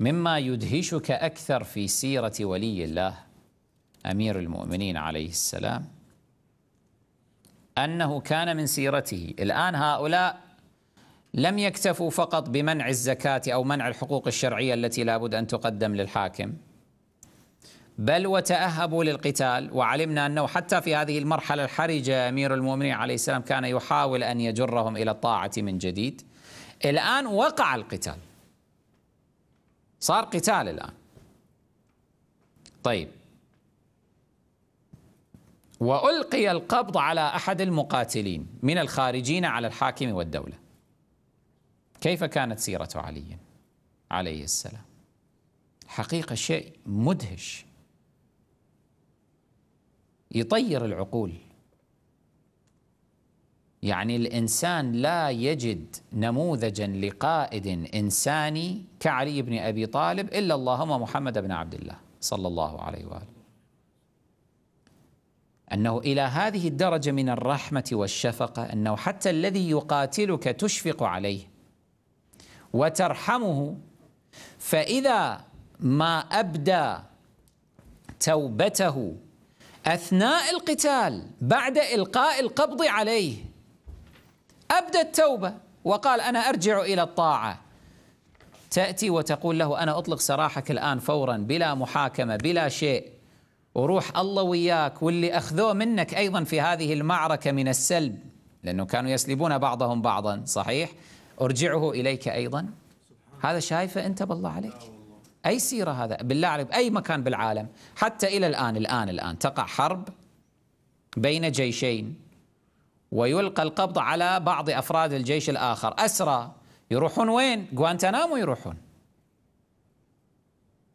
مما يدهشك أكثر في سيرة ولي الله أمير المؤمنين عليه السلام أنه كان من سيرته الآن هؤلاء لم يكتفوا فقط بمنع الزكاة أو منع الحقوق الشرعية التي لابد أن تقدم للحاكم بل وتأهبوا للقتال وعلمنا أنه حتى في هذه المرحلة الحرجة أمير المؤمنين عليه السلام كان يحاول أن يجرهم إلى الطاعة من جديد الآن وقع القتال صار قتال الآن طيب وألقي القبض على أحد المقاتلين من الخارجين على الحاكم والدولة كيف كانت سيرة علي عليه السلام حقيقة شيء مدهش يطير العقول يعني الانسان لا يجد نموذجا لقائد انساني كعلي بن ابي طالب الا اللهم محمد بن عبد الله صلى الله عليه واله. انه الى هذه الدرجه من الرحمه والشفقه انه حتى الذي يقاتلك تشفق عليه وترحمه فاذا ما ابدى توبته اثناء القتال بعد القاء القبض عليه أبدى التوبة وقال أنا أرجع إلى الطاعة تأتي وتقول له أنا أطلق سراحك الآن فورا بلا محاكمة بلا شيء وروح الله وياك واللي أخذوه منك أيضا في هذه المعركة من السلب لأنه كانوا يسلبون بعضهم بعضا صحيح أرجعه إليك أيضا هذا شايفه أنت بالله عليك أي سيرة هذا بالله عليك أي مكان بالعالم حتى إلى الآن الآن الآن تقع حرب بين جيشين ويلقى القبض على بعض أفراد الجيش الآخر أسرى يروحون وين؟ غوانتنامو يروحون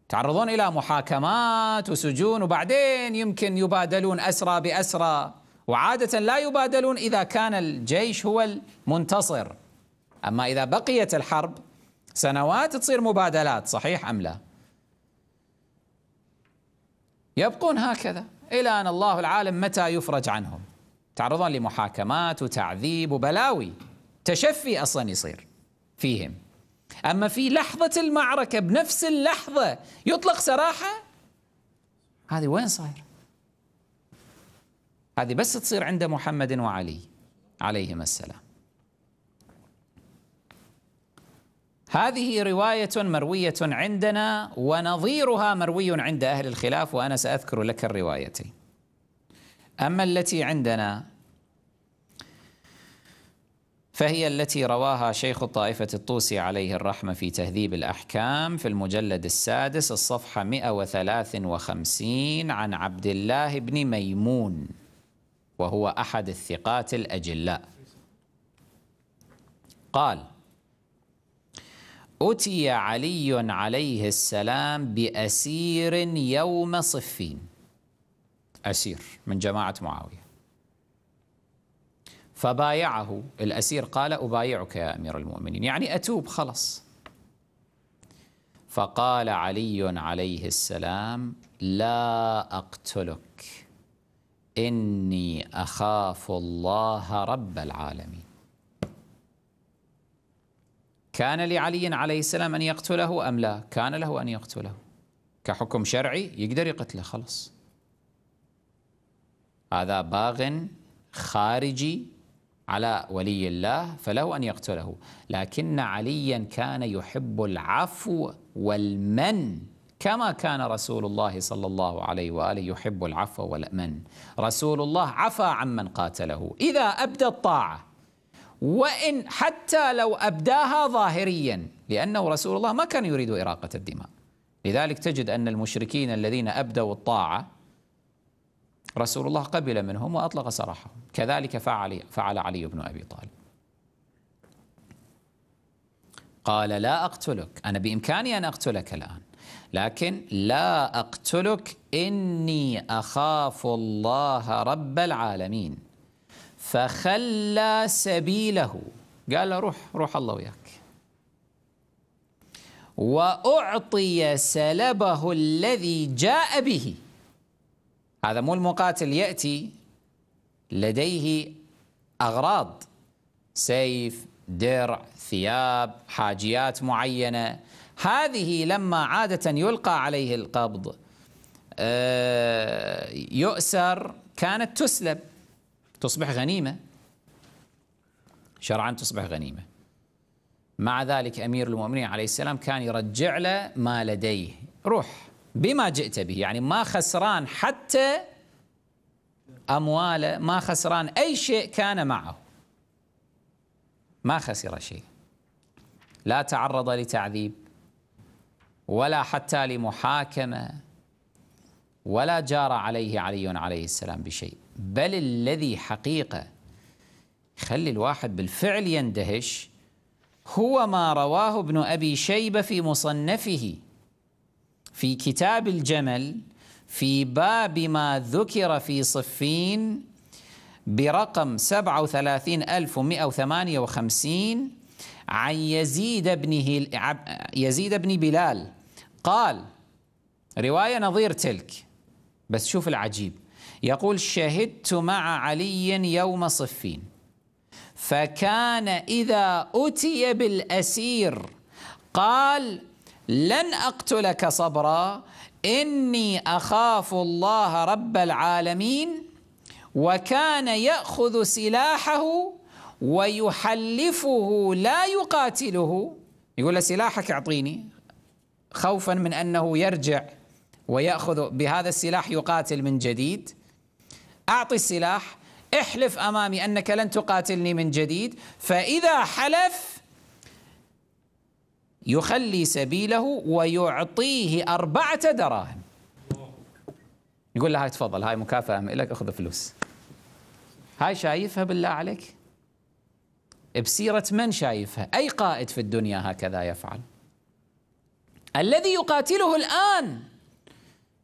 يتعرضون إلى محاكمات وسجون وبعدين يمكن يبادلون أسرى بأسرى وعادة لا يبادلون إذا كان الجيش هو المنتصر أما إذا بقيت الحرب سنوات تصير مبادلات صحيح أم لا يبقون هكذا إلى أن الله العالم متى يفرج عنهم تعرضون لمحاكمات وتعذيب وبلاوي تشفي اصلا يصير فيهم اما في لحظه المعركه بنفس اللحظه يطلق سراحه هذه وين صاير هذه بس تصير عند محمد وعلي عليهما السلام هذه رواية مروية عندنا ونظيرها مروي عند أهل الخلاف وأنا سأذكر لك الروايتين أما التي عندنا فهي التي رواها شيخ الطائفة الطوسي عليه الرحمة في تهذيب الأحكام في المجلد السادس الصفحة 153 عن عبد الله بن ميمون وهو أحد الثقات الأجلاء قال أتي علي عليه السلام بأسير يوم صفين أسير من جماعة معاوية فبايعه الأسير قال أبايعك يا أمير المؤمنين يعني أتوب خلص فقال علي عليه السلام لا أقتلك إني أخاف الله رب العالمين كان لعلي عليه السلام أن يقتله أم لا كان له أن يقتله كحكم شرعي يقدر يقتله خلص هذا باغ خارجي على ولي الله فله أن يقتله لكن عليا كان يحب العفو والمن كما كان رسول الله صلى الله عليه وآله يحب العفو والمن رسول الله عفى عمن قاتله إذا أبدى الطاعة وإن حتى لو أبداها ظاهريا لأنه رسول الله ما كان يريد إراقة الدماء لذلك تجد أن المشركين الذين أبدوا الطاعة رسول الله قبل منهم وأطلق سراحهم كذلك فعل, فعل علي بن أبي طالب قال لا أقتلك أنا بإمكاني أن أقتلك الآن لكن لا أقتلك إني أخاف الله رب العالمين فخلى سبيله قال له روح روح الله وياك وأعطي سلبه الذي جاء به هذا مو المقاتل يأتي لديه أغراض سيف درع ثياب حاجيات معينة هذه لما عادة يلقى عليه القبض آه، يؤسر كانت تسلب تصبح غنيمة شرعا تصبح غنيمة مع ذلك أمير المؤمنين عليه السلام كان يرجع له ما لديه روح بما جئت به يعني ما خسران حتى أمواله ما خسران أي شيء كان معه ما خسر شيء لا تعرض لتعذيب ولا حتى لمحاكمة ولا جار عليه علي عليه السلام بشيء بل الذي حقيقة يخلي الواحد بالفعل يندهش هو ما رواه ابن أبي شيبة في مصنفه في كتاب الجمل في باب ما ذكر في صفين برقم 37158 عن يزيد بن يزيد بن بلال قال رواية نظير تلك بس شوف العجيب يقول شهدت مع علي يوم صفين فكان إذا أتي بالأسير قال لن أقتلك صبرا إني أخاف الله رب العالمين وكان يأخذ سلاحه ويحلفه لا يقاتله يقول له سلاحك أعطيني خوفا من أنه يرجع ويأخذ بهذا السلاح يقاتل من جديد أعطي السلاح احلف أمامي أنك لن تقاتلني من جديد فإذا حلف يخلي سبيله ويعطيه أربعة دراهم يقول له هاي تفضل هاي مكافأة لك أخذ فلوس هاي شايفها بالله عليك بسيرة من شايفها أي قائد في الدنيا هكذا يفعل الذي يقاتله الآن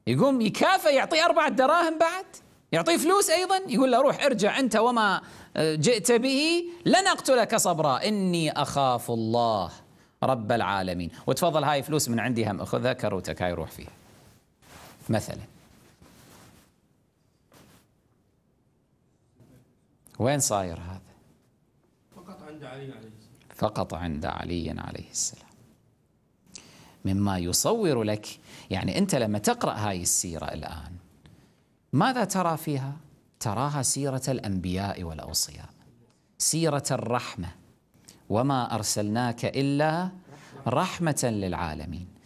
يقوم يكافئ يعطيه أربعة دراهم بعد يعطيه فلوس أيضا يقول له روح ارجع أنت وما آه، جئت به لن أقتلك صبرا إني أخاف الله رب العالمين وتفضل هاي فلوس من عندي هم اخذها كروتك هاي روح فيها مثلا وين صاير هذا فقط عند علي عليه السلام فقط عند علي عليه السلام مما يصور لك يعني أنت لما تقرأ هاي السيرة الآن ماذا ترى فيها؟ تراها سيرة الأنبياء والأوصياء سيرة الرحمة وما أرسلناك إلا رحمة للعالمين